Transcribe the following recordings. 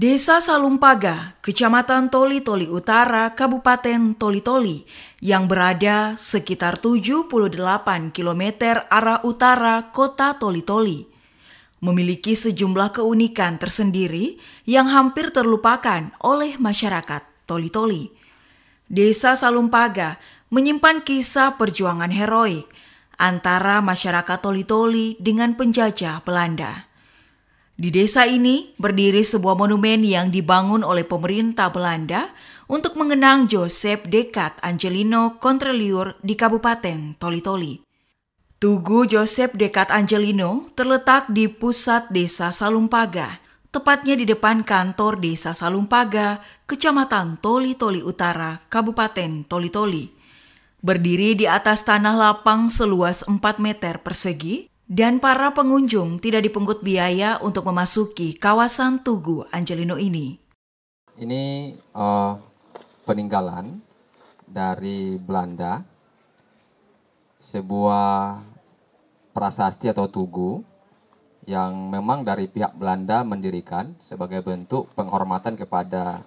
Desa Salumpaga, Kecamatan Toli-Toli Utara, Kabupaten Toli-Toli, yang berada sekitar 78 km arah utara kota Toli-Toli, memiliki sejumlah keunikan tersendiri yang hampir terlupakan oleh masyarakat Toli-Toli. Desa Salumpaga menyimpan kisah perjuangan heroik antara masyarakat Toli-Toli dengan penjajah Belanda. Di desa ini berdiri sebuah monumen yang dibangun oleh pemerintah Belanda untuk mengenang Joseph Dekat Angelino Contreliur di Kabupaten Toli-Toli. Tugu Joseph Dekat Angelino terletak di pusat desa Salumpaga, tepatnya di depan kantor desa Salumpaga, Kecamatan Toli-Toli Utara, Kabupaten Toli-Toli. Berdiri di atas tanah lapang seluas 4 meter persegi, dan para pengunjung tidak dipungut biaya untuk memasuki kawasan Tugu Angelino ini. Ini uh, peninggalan dari Belanda, sebuah prasasti atau tugu yang memang dari pihak Belanda mendirikan sebagai bentuk penghormatan kepada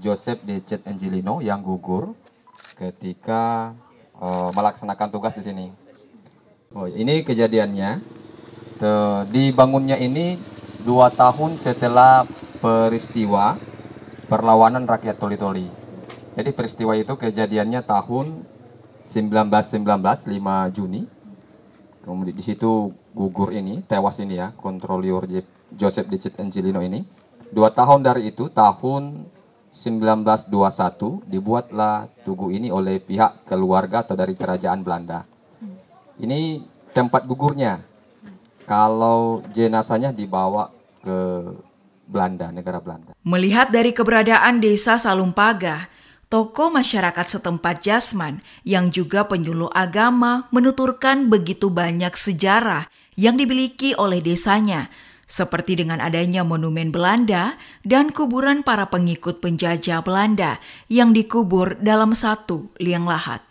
Joseph Chet Angelino yang gugur ketika uh, melaksanakan tugas di sini. Oh, ini kejadiannya. Tuh, dibangunnya ini dua tahun setelah peristiwa perlawanan rakyat Toli-Toli. Jadi peristiwa itu kejadiannya tahun 1919, 5 Juni. Kemudian di situ gugur ini, tewas ini ya, kontrolior Joseph Dicit Angelino ini. Dua tahun dari itu, tahun 1921 dibuatlah tugu ini oleh pihak keluarga atau dari kerajaan Belanda. Ini tempat gugurnya. Kalau jenazahnya dibawa ke Belanda, negara Belanda. Melihat dari keberadaan desa Salumpaga, toko masyarakat setempat Jasman yang juga penyuluh agama menuturkan begitu banyak sejarah yang dimiliki oleh desanya, seperti dengan adanya monumen Belanda dan kuburan para pengikut penjajah Belanda yang dikubur dalam satu liang lahat.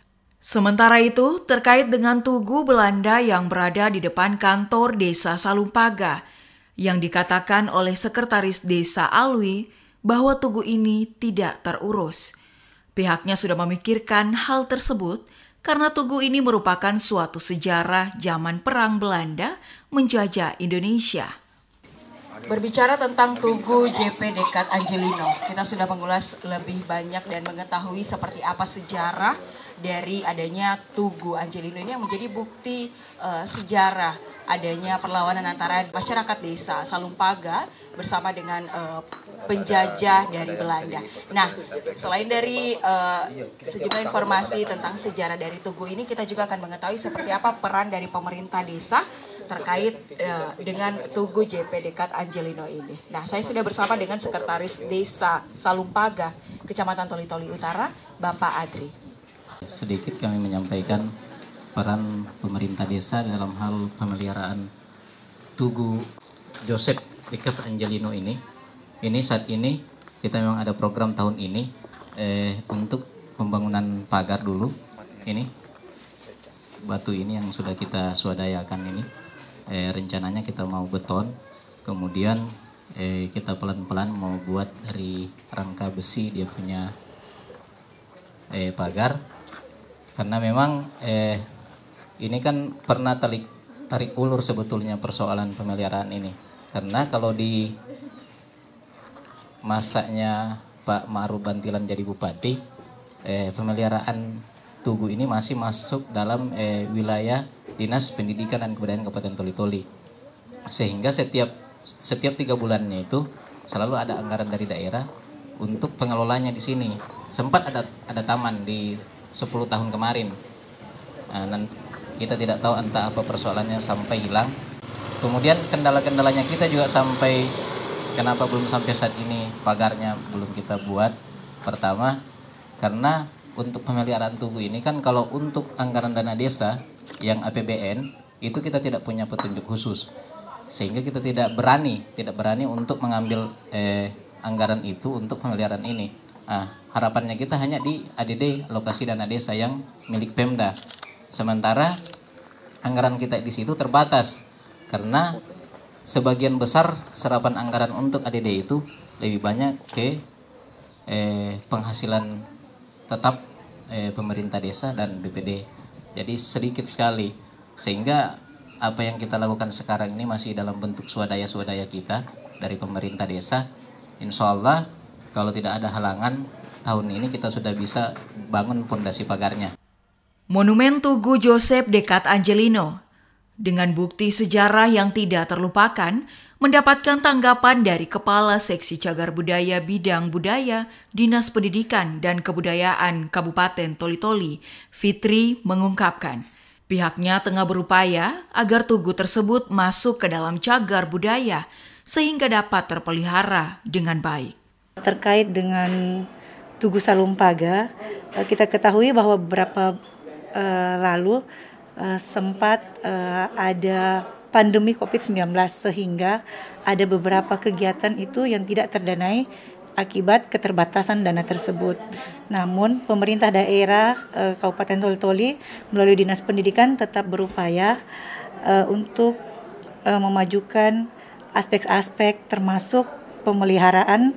Sementara itu, terkait dengan Tugu Belanda yang berada di depan kantor Desa Salumpaga, yang dikatakan oleh Sekretaris Desa Alwi bahwa Tugu ini tidak terurus. Pihaknya sudah memikirkan hal tersebut karena Tugu ini merupakan suatu sejarah zaman Perang Belanda menjajah Indonesia. Berbicara tentang Tugu JP Dekat Angelino, kita sudah mengulas lebih banyak dan mengetahui seperti apa sejarah dari adanya Tugu Angelino ini yang menjadi bukti uh, sejarah adanya perlawanan antara masyarakat desa Salumpaga bersama dengan uh, penjajah dari Belanda. Nah, selain dari uh, sejumlah informasi tentang sejarah dari Tugu ini, kita juga akan mengetahui seperti apa peran dari pemerintah desa terkait uh, dengan Tugu JP Dekat Angelino ini. Nah, saya sudah bersama dengan Sekretaris Desa Salumpaga, Kecamatan Toli-Toli Utara, Bapak Adri. Sedikit kami menyampaikan peran pemerintah desa dalam hal pemeliharaan Tugu Joseph Dekat Angelino ini. Ini saat ini kita memang ada program tahun ini eh, untuk pembangunan pagar dulu ini batu ini yang sudah kita swadayakan ini eh, rencananya kita mau beton, kemudian eh, kita pelan-pelan mau buat dari rangka besi dia punya eh, pagar, karena memang eh, ini kan pernah tarik tarik ulur sebetulnya persoalan pemeliharaan ini, karena kalau di masanya Pak Ma'ruf Bantilan jadi bupati, eh, pemeliharaan Tugu ini masih masuk dalam eh, wilayah Dinas Pendidikan dan Kebudayaan Kabupaten Toli-Toli. Sehingga setiap setiap tiga bulannya itu selalu ada anggaran dari daerah untuk pengelolanya di sini. Sempat ada ada taman di 10 tahun kemarin. Nah, kita tidak tahu entah apa persoalannya sampai hilang. Kemudian kendala-kendalanya kita juga sampai kenapa belum sampai saat ini pagarnya belum kita buat. Pertama, karena untuk pemeliharaan tubuh ini kan kalau untuk anggaran dana desa yang APBN itu kita tidak punya petunjuk khusus sehingga kita tidak berani tidak berani untuk mengambil eh, anggaran itu untuk pemeliharaan ini nah, harapannya kita hanya di ADD lokasi dana desa yang milik Pemda sementara anggaran kita di situ terbatas karena sebagian besar serapan anggaran untuk ADD itu lebih banyak ke eh, penghasilan tetap eh, pemerintah desa dan BPD jadi sedikit sekali. Sehingga apa yang kita lakukan sekarang ini masih dalam bentuk swadaya-swadaya kita dari pemerintah desa. Insya Allah kalau tidak ada halangan, tahun ini kita sudah bisa bangun fondasi pagarnya. Monumen Tugu Joseph Dekat Angelino dengan bukti sejarah yang tidak terlupakan, mendapatkan tanggapan dari Kepala Seksi Cagar Budaya Bidang Budaya Dinas Pendidikan dan Kebudayaan Kabupaten Toli-Toli, Fitri mengungkapkan, pihaknya tengah berupaya agar tugu tersebut masuk ke dalam cagar budaya sehingga dapat terpelihara dengan baik. Terkait dengan Tugu Salumpaga, eh, kita ketahui bahwa beberapa eh, lalu uh, sempat uh, ada pandemi COVID-19 sehingga ada beberapa kegiatan itu yang tidak terdanai akibat keterbatasan dana tersebut. Namun pemerintah daerah eh, Kabupaten Toltoli melalui Dinas Pendidikan tetap berupaya eh, untuk memajukan aspek-aspek termasuk pemeliharaan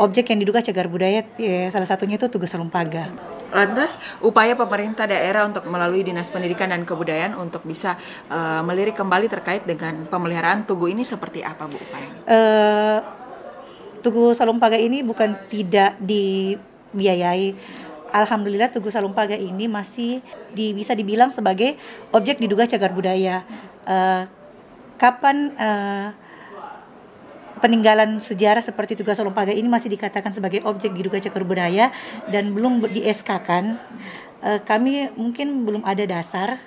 objek yang diduga cagar budaya ya, salah satunya itu tugas Salumpaga. Lantas, upaya pemerintah daerah untuk melalui Dinas Pendidikan dan Kebudayaan untuk bisa uh, melirik kembali terkait dengan pemeliharaan tugu ini seperti apa, Bu upaya? Uh, eh, tugu Salumpaga ini bukan tidak dibiayai. Alhamdulillah Tugu Salumpaga ini masih di, bisa dibilang sebagai objek diduga cagar budaya. Uh, kapan uh, peninggalan sejarah seperti tugas Olompaga ini masih dikatakan sebagai objek diduga cagar budaya dan belum di SK kan eh, kami mungkin belum ada dasar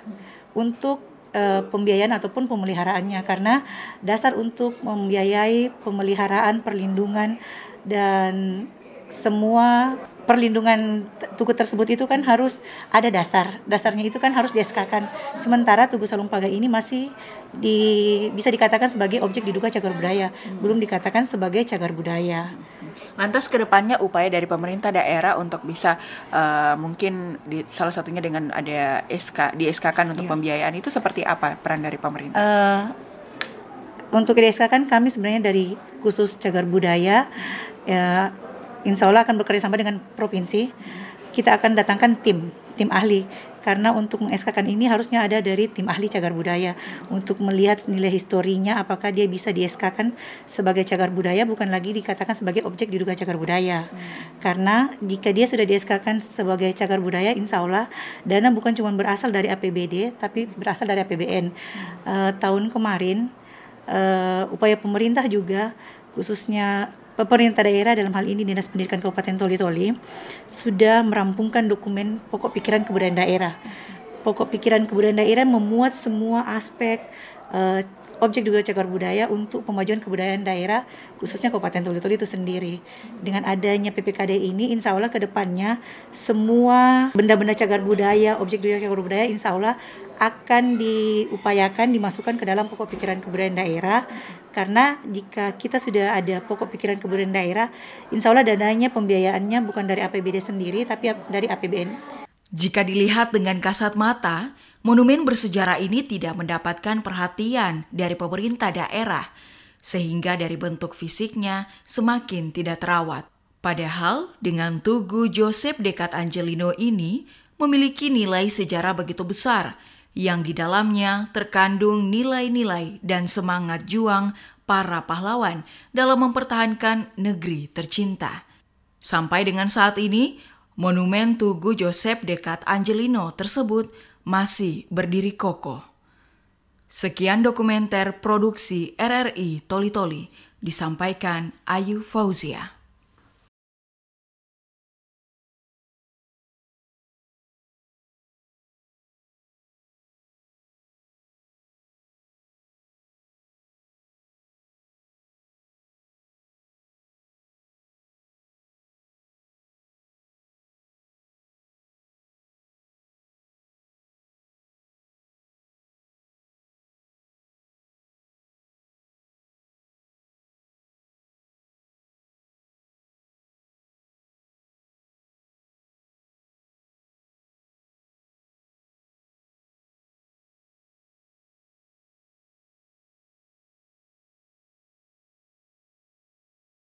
untuk uh, pembiayaan ataupun pemeliharaannya karena dasar untuk membiayai pemeliharaan perlindungan dan semua perlindungan tugu tersebut itu kan harus ada dasar. Dasarnya itu kan harus dieskakan. Sementara tugu Salung Paga ini masih di, bisa dikatakan sebagai objek diduga cagar budaya, hmm. belum dikatakan sebagai cagar budaya. Lantas kedepannya upaya dari pemerintah daerah untuk bisa uh, mungkin di, salah satunya dengan ada SK di SK kan untuk iya. pembiayaan itu seperti apa peran dari pemerintah? Uh, untuk sk kan kami sebenarnya dari khusus cagar budaya ya insya Allah akan bekerja sama dengan provinsi. Kita akan datangkan tim, tim ahli. Karena untuk meng ini harusnya ada dari tim ahli cagar budaya untuk melihat nilai historinya apakah dia bisa di kan sebagai cagar budaya bukan lagi dikatakan sebagai objek diduga cagar budaya. Karena jika dia sudah di kan sebagai cagar budaya insya Allah dana bukan cuma berasal dari APBD tapi berasal dari APBN. Uh, eh, tahun kemarin uh, upaya pemerintah juga khususnya pemerintah daerah dalam hal ini Dinas Pendidikan Kabupaten Toli-Toli sudah merampungkan dokumen pokok pikiran kebudayaan daerah. Pokok pikiran kebudayaan daerah memuat semua aspek uh, objek juga cagar budaya untuk pemajuan kebudayaan daerah khususnya Kabupaten Tuli-Tuli itu sendiri. Dengan adanya PPKD ini insya Allah ke depannya semua benda-benda cagar budaya, objek juga cagar budaya insya Allah akan diupayakan dimasukkan ke dalam pokok pikiran kebudayaan daerah karena jika kita sudah ada pokok pikiran kebudayaan daerah insya Allah dananya pembiayaannya bukan dari APBD sendiri tapi dari APBN. Jika dilihat dengan kasat mata, Monumen bersejarah ini tidak mendapatkan perhatian dari pemerintah daerah, sehingga dari bentuk fisiknya semakin tidak terawat. Padahal dengan Tugu Joseph Dekat Angelino ini memiliki nilai sejarah begitu besar yang di dalamnya terkandung nilai-nilai dan semangat juang para pahlawan dalam mempertahankan negeri tercinta. Sampai dengan saat ini, monumen Tugu Joseph Dekat Angelino tersebut masih berdiri kokoh. Sekian dokumenter produksi RRI Toli Toli disampaikan Ayu Fauzia.